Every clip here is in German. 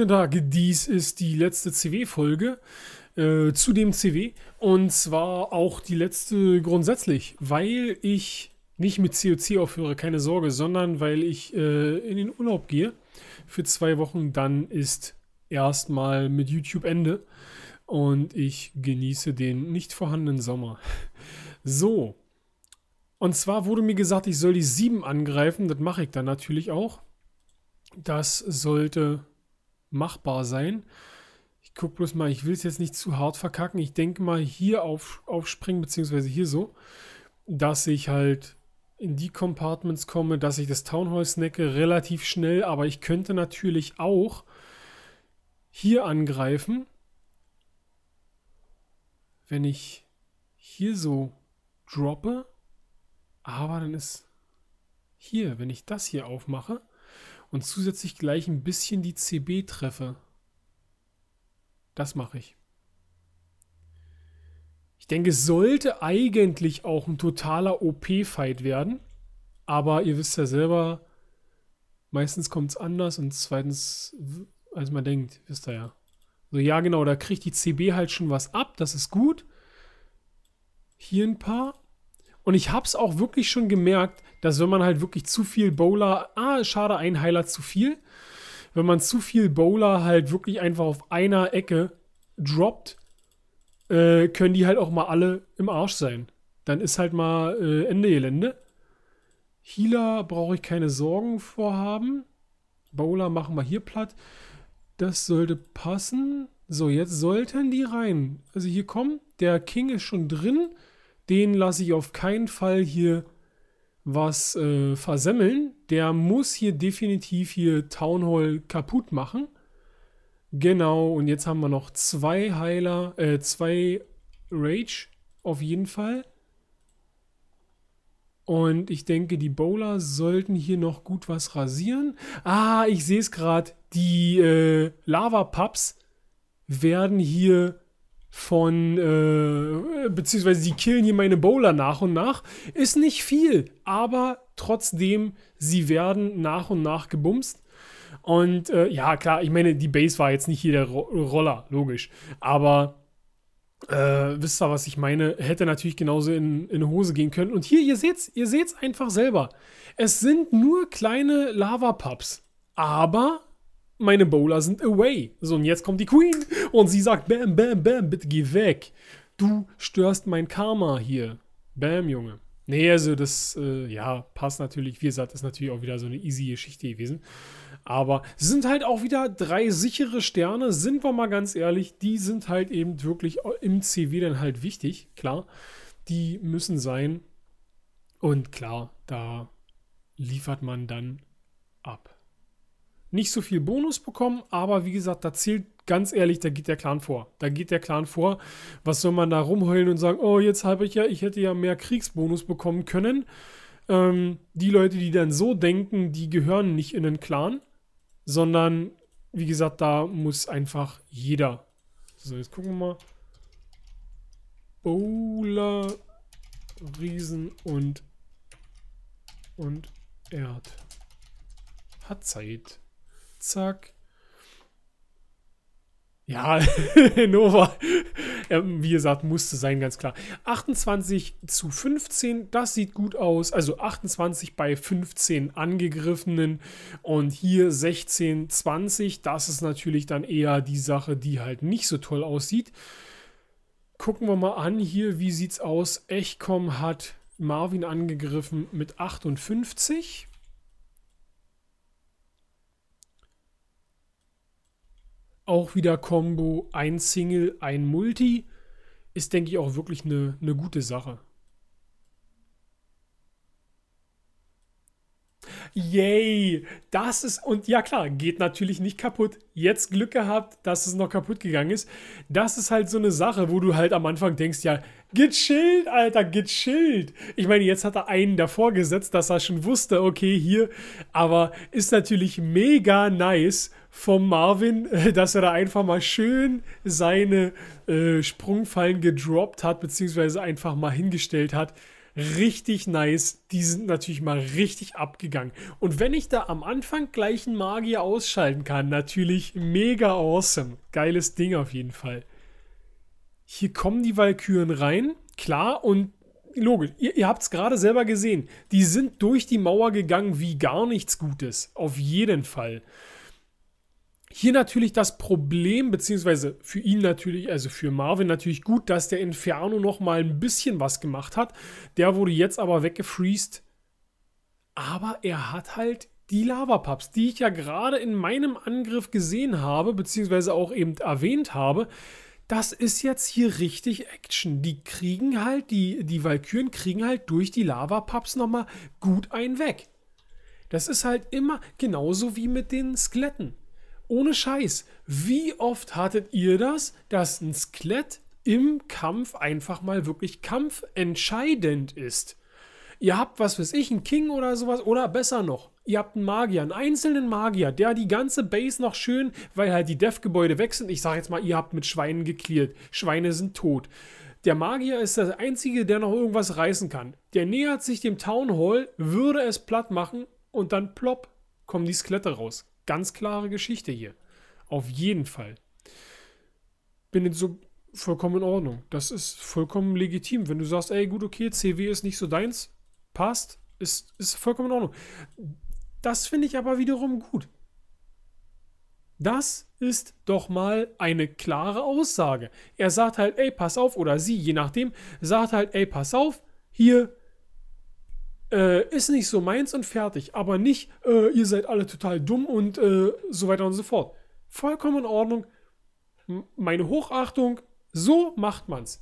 Guten Tag, dies ist die letzte CW-Folge äh, zu dem CW und zwar auch die letzte grundsätzlich, weil ich nicht mit COC aufhöre, keine Sorge, sondern weil ich äh, in den Urlaub gehe für zwei Wochen, dann ist erstmal mit YouTube Ende und ich genieße den nicht vorhandenen Sommer. So, und zwar wurde mir gesagt, ich soll die 7 angreifen, das mache ich dann natürlich auch. Das sollte machbar sein. Ich gucke bloß mal, ich will es jetzt nicht zu hart verkacken. Ich denke mal hier auf, aufspringen, beziehungsweise hier so, dass ich halt in die Compartments komme, dass ich das Town Hall snacke relativ schnell, aber ich könnte natürlich auch hier angreifen, wenn ich hier so droppe, aber dann ist hier, wenn ich das hier aufmache, und zusätzlich gleich ein bisschen die CB treffe. Das mache ich. Ich denke, es sollte eigentlich auch ein totaler OP-Fight werden. Aber ihr wisst ja selber, meistens kommt es anders und zweitens, als man denkt, wisst ihr ja. So, ja, genau, da kriegt die CB halt schon was ab, das ist gut. Hier ein paar. Und ich habe es auch wirklich schon gemerkt, dass wenn man halt wirklich zu viel Bowler, ah, schade, ein Highlight zu viel, wenn man zu viel Bowler halt wirklich einfach auf einer Ecke droppt, äh, können die halt auch mal alle im Arsch sein. Dann ist halt mal äh, Ende Gelände. Healer brauche ich keine Sorgen vorhaben. Bowler machen wir hier platt. Das sollte passen. So, jetzt sollten die rein. Also hier kommen. Der King ist schon drin. Den lasse ich auf keinen Fall hier was äh, versemmeln. Der muss hier definitiv hier Town Hall kaputt machen. Genau, und jetzt haben wir noch zwei Heiler, äh, zwei Rage auf jeden Fall. Und ich denke, die Bowler sollten hier noch gut was rasieren. Ah, ich sehe es gerade. Die äh, Lava-Pups werden hier von, äh, beziehungsweise sie killen hier meine Bowler nach und nach, ist nicht viel, aber trotzdem, sie werden nach und nach gebumst. Und äh, ja, klar, ich meine, die Base war jetzt nicht jeder Ro Roller, logisch, aber äh, wisst ihr, was ich meine? Hätte natürlich genauso in, in Hose gehen können. Und hier, ihr seht's, ihr seht's einfach selber. Es sind nur kleine Lava-Pubs, aber meine Bowler sind away. So, und jetzt kommt die Queen und sie sagt, bam, bam, bam, bitte geh weg. Du störst mein Karma hier. Bam, Junge. Nee, also das, äh, ja, passt natürlich. Wie gesagt, ist natürlich auch wieder so eine easy Geschichte gewesen. Aber es sind halt auch wieder drei sichere Sterne, sind wir mal ganz ehrlich. Die sind halt eben wirklich im CW dann halt wichtig, klar. Die müssen sein. Und klar, da liefert man dann ab nicht so viel Bonus bekommen, aber wie gesagt, da zählt ganz ehrlich, da geht der Clan vor. Da geht der Clan vor. Was soll man da rumheulen und sagen, oh, jetzt habe ich ja, ich hätte ja mehr Kriegsbonus bekommen können. Ähm, die Leute, die dann so denken, die gehören nicht in den Clan, sondern, wie gesagt, da muss einfach jeder. So, jetzt gucken wir mal. Bowler, Riesen und, und Erd. Hat Zeit. Zack. Ja, Nova, wie gesagt, musste sein, ganz klar. 28 zu 15, das sieht gut aus. Also 28 bei 15 angegriffenen und hier 16, 20. Das ist natürlich dann eher die Sache, die halt nicht so toll aussieht. Gucken wir mal an hier, wie sieht es aus. Echcom hat Marvin angegriffen mit 58. Auch wieder Combo, ein Single, ein Multi. Ist, denke ich, auch wirklich eine, eine gute Sache. Yay! Das ist, und ja klar, geht natürlich nicht kaputt. Jetzt Glück gehabt, dass es noch kaputt gegangen ist. Das ist halt so eine Sache, wo du halt am Anfang denkst, ja, Gechillt, Alter, gechillt. Ich meine, jetzt hat er einen davor gesetzt, dass er schon wusste, okay, hier. Aber ist natürlich mega nice vom Marvin, dass er da einfach mal schön seine äh, Sprungfallen gedroppt hat, beziehungsweise einfach mal hingestellt hat. Richtig nice. Die sind natürlich mal richtig abgegangen. Und wenn ich da am Anfang gleich einen Magier ausschalten kann, natürlich mega awesome. Geiles Ding auf jeden Fall hier kommen die Walküren rein, klar, und logisch, ihr, ihr habt es gerade selber gesehen, die sind durch die Mauer gegangen wie gar nichts Gutes, auf jeden Fall. Hier natürlich das Problem, beziehungsweise für ihn natürlich, also für Marvin natürlich gut, dass der Inferno nochmal ein bisschen was gemacht hat. Der wurde jetzt aber weggefriest. Aber er hat halt die Lavapaps, die ich ja gerade in meinem Angriff gesehen habe, beziehungsweise auch eben erwähnt habe das ist jetzt hier richtig Action. Die kriegen halt, die, die Valkyren kriegen halt durch die Lava-Pubs nochmal gut einen weg. Das ist halt immer genauso wie mit den Skeletten. Ohne Scheiß. Wie oft hattet ihr das, dass ein Skelett im Kampf einfach mal wirklich kampfentscheidend ist? Ihr habt, was weiß ich, einen King oder sowas, oder besser noch, ihr habt einen Magier, einen einzelnen Magier, der die ganze Base noch schön, weil halt die Dev-Gebäude weg sind. Ich sage jetzt mal, ihr habt mit Schweinen geklärt. Schweine sind tot. Der Magier ist der Einzige, der noch irgendwas reißen kann. Der nähert sich dem Town Hall, würde es platt machen und dann plopp kommen die Skelette raus. Ganz klare Geschichte hier. Auf jeden Fall. Bin jetzt so vollkommen in Ordnung. Das ist vollkommen legitim. Wenn du sagst, ey, gut, okay, CW ist nicht so deins, passt, ist, ist vollkommen in Ordnung. Das finde ich aber wiederum gut. Das ist doch mal eine klare Aussage. Er sagt halt, ey, pass auf, oder sie, je nachdem, sagt halt, ey, pass auf, hier äh, ist nicht so meins und fertig, aber nicht, äh, ihr seid alle total dumm und äh, so weiter und so fort. Vollkommen in Ordnung. M meine Hochachtung, so macht man's.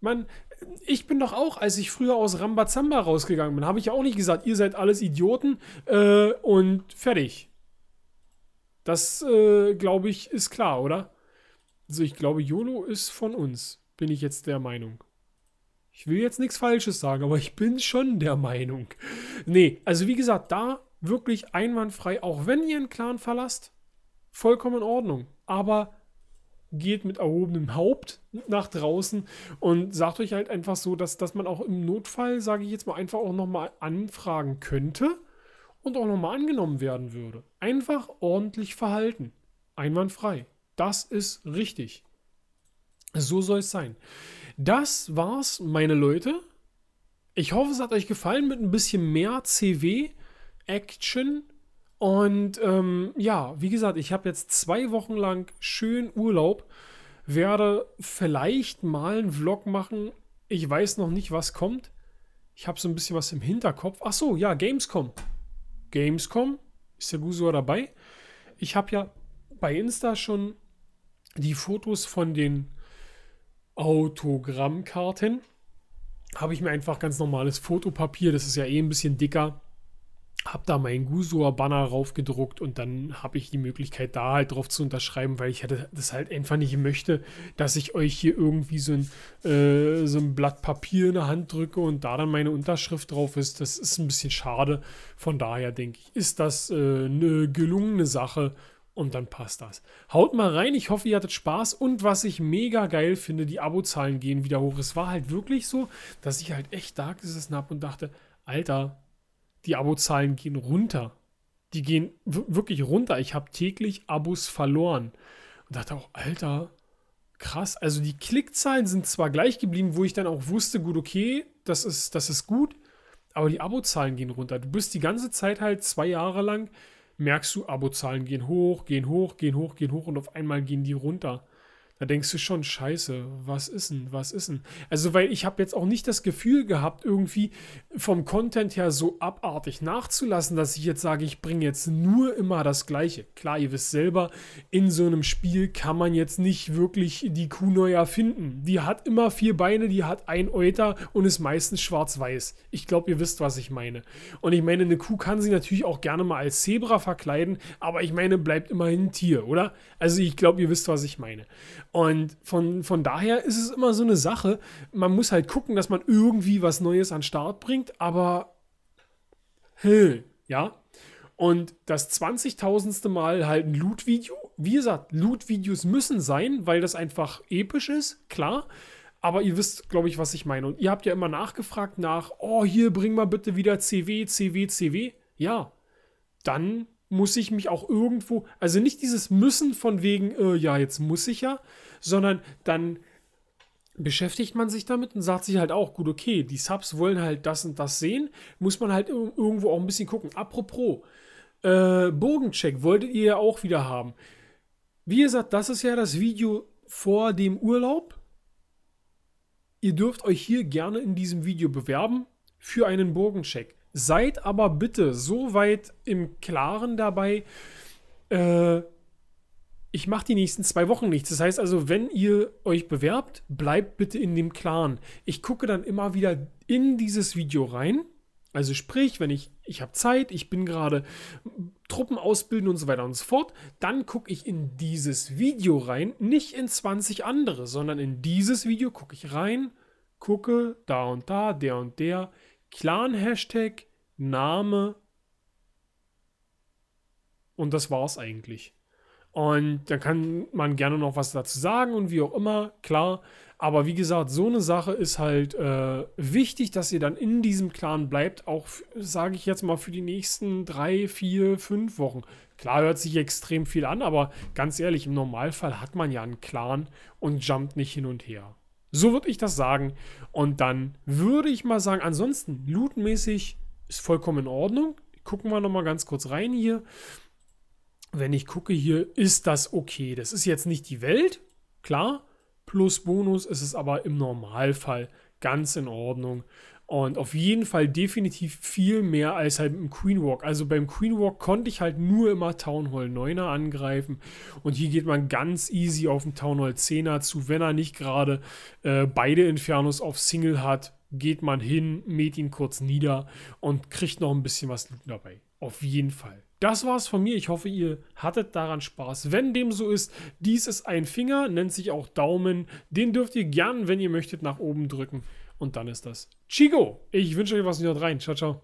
Man, ich bin doch auch, als ich früher aus Rambazamba rausgegangen bin, habe ich ja auch nicht gesagt, ihr seid alles Idioten äh, und fertig. Das, äh, glaube ich, ist klar, oder? Also ich glaube, YOLO ist von uns, bin ich jetzt der Meinung. Ich will jetzt nichts Falsches sagen, aber ich bin schon der Meinung. Nee, also wie gesagt, da wirklich einwandfrei, auch wenn ihr einen Clan verlasst, vollkommen in Ordnung. Aber geht mit erhobenem Haupt nach draußen und sagt euch halt einfach so, dass, dass man auch im Notfall, sage ich jetzt mal, einfach auch nochmal anfragen könnte und auch nochmal angenommen werden würde. Einfach ordentlich verhalten. Einwandfrei. Das ist richtig. So soll es sein. Das war's, meine Leute. Ich hoffe, es hat euch gefallen mit ein bisschen mehr CW, Action, und ähm, ja, wie gesagt, ich habe jetzt zwei Wochen lang schön Urlaub, werde vielleicht mal einen Vlog machen. Ich weiß noch nicht, was kommt. Ich habe so ein bisschen was im Hinterkopf. Ach so, ja, Gamescom. Gamescom, ist der Gusua dabei? Ich habe ja bei Insta schon die Fotos von den Autogrammkarten. Habe ich mir einfach ganz normales Fotopapier, das ist ja eh ein bisschen dicker, habe da meinen Gusua-Banner raufgedruckt und dann habe ich die Möglichkeit, da halt drauf zu unterschreiben, weil ich hätte das halt einfach nicht möchte, dass ich euch hier irgendwie so ein, äh, so ein Blatt Papier in der Hand drücke und da dann meine Unterschrift drauf ist. Das ist ein bisschen schade. Von daher denke ich, ist das äh, eine gelungene Sache und dann passt das. Haut mal rein, ich hoffe, ihr hattet Spaß und was ich mega geil finde, die Abozahlen gehen wieder hoch. Es war halt wirklich so, dass ich halt echt da gesessen habe und dachte, Alter, die Abozahlen gehen runter. Die gehen wirklich runter. Ich habe täglich Abos verloren. Und dachte auch, Alter, krass. Also die Klickzahlen sind zwar gleich geblieben, wo ich dann auch wusste, gut, okay, das ist, das ist gut, aber die Abozahlen gehen runter. Du bist die ganze Zeit halt zwei Jahre lang, merkst du, Abozahlen gehen hoch, gehen hoch, gehen hoch, gehen hoch und auf einmal gehen die runter. Da denkst du schon, scheiße, was ist denn, was ist denn? Also, weil ich habe jetzt auch nicht das Gefühl gehabt, irgendwie vom Content her so abartig nachzulassen, dass ich jetzt sage, ich bringe jetzt nur immer das Gleiche. Klar, ihr wisst selber, in so einem Spiel kann man jetzt nicht wirklich die Kuh neu erfinden. Die hat immer vier Beine, die hat ein Euter und ist meistens schwarz-weiß. Ich glaube, ihr wisst, was ich meine. Und ich meine, eine Kuh kann sie natürlich auch gerne mal als Zebra verkleiden, aber ich meine, bleibt immerhin ein Tier, oder? Also, ich glaube, ihr wisst, was ich meine. Und von, von daher ist es immer so eine Sache. Man muss halt gucken, dass man irgendwie was Neues an Start bringt, aber hey, ja. Und das 20.000. Mal halt ein Loot-Video. Wie gesagt, Loot-Videos müssen sein, weil das einfach episch ist, klar. Aber ihr wisst, glaube ich, was ich meine. Und ihr habt ja immer nachgefragt nach, oh, hier bring mal bitte wieder CW, CW, CW. Ja, dann muss ich mich auch irgendwo, also nicht dieses Müssen von wegen, äh, ja, jetzt muss ich ja, sondern dann beschäftigt man sich damit und sagt sich halt auch, gut, okay, die Subs wollen halt das und das sehen, muss man halt irgendwo auch ein bisschen gucken. Apropos, äh, Bogencheck wolltet ihr ja auch wieder haben. Wie gesagt, das ist ja das Video vor dem Urlaub. Ihr dürft euch hier gerne in diesem Video bewerben für einen Bogencheck. Seid aber bitte so weit im Klaren dabei, äh, ich mache die nächsten zwei Wochen nichts. Das heißt also, wenn ihr euch bewerbt, bleibt bitte in dem Klaren. Ich gucke dann immer wieder in dieses Video rein. Also sprich, wenn ich, ich habe Zeit, ich bin gerade Truppen ausbilden und so weiter und so fort, dann gucke ich in dieses Video rein, nicht in 20 andere, sondern in dieses Video gucke ich rein, gucke da und da, der und der, Clan-Hashtag, Name und das war's eigentlich. Und dann kann man gerne noch was dazu sagen und wie auch immer, klar. Aber wie gesagt, so eine Sache ist halt äh, wichtig, dass ihr dann in diesem Clan bleibt, auch, sage ich jetzt mal, für die nächsten drei, vier, fünf Wochen. Klar hört sich extrem viel an, aber ganz ehrlich, im Normalfall hat man ja einen Clan und jumpt nicht hin und her. So würde ich das sagen. Und dann würde ich mal sagen, ansonsten lootmäßig ist vollkommen in Ordnung. Gucken wir nochmal ganz kurz rein hier. Wenn ich gucke hier, ist das okay. Das ist jetzt nicht die Welt, klar. Plus Bonus ist es aber im Normalfall ganz in Ordnung. Und auf jeden Fall definitiv viel mehr als halt im Queen Walk. Also beim Queen Walk konnte ich halt nur immer Town Hall 9er angreifen. Und hier geht man ganz easy auf den Town Hall 10er zu, wenn er nicht gerade äh, beide Infernos auf Single hat. Geht man hin, mäht ihn kurz nieder und kriegt noch ein bisschen was Loot dabei. Auf jeden Fall. Das war's von mir. Ich hoffe, ihr hattet daran Spaß. Wenn dem so ist, dies ist ein Finger, nennt sich auch Daumen. Den dürft ihr gern, wenn ihr möchtet, nach oben drücken. Und dann ist das Chigo. Ich wünsche euch was wieder rein. Ciao, ciao.